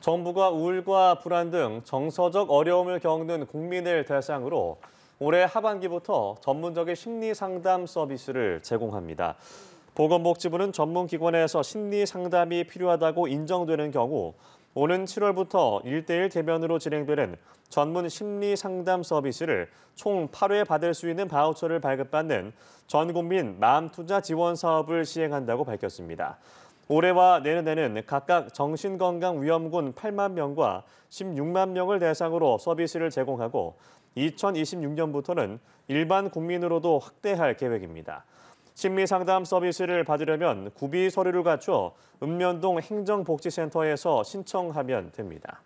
정부가 우울과 불안 등 정서적 어려움을 겪는 국민을 대상으로 올해 하반기부터 전문적인 심리 상담 서비스를 제공합니다. 보건복지부는 전문기관에서 심리 상담이 필요하다고 인정되는 경우 오는 7월부터 1대1 대면으로 진행되는 전문 심리 상담 서비스를 총 8회 받을 수 있는 바우처를 발급받는 전국민 마음투자 지원 사업을 시행한다고 밝혔습니다. 올해와 내년에는 각각 정신건강위험군 8만 명과 16만 명을 대상으로 서비스를 제공하고 2026년부터는 일반 국민으로도 확대할 계획입니다. 심리상담 서비스를 받으려면 구비 서류를 갖춰 읍면동 행정복지센터에서 신청하면 됩니다.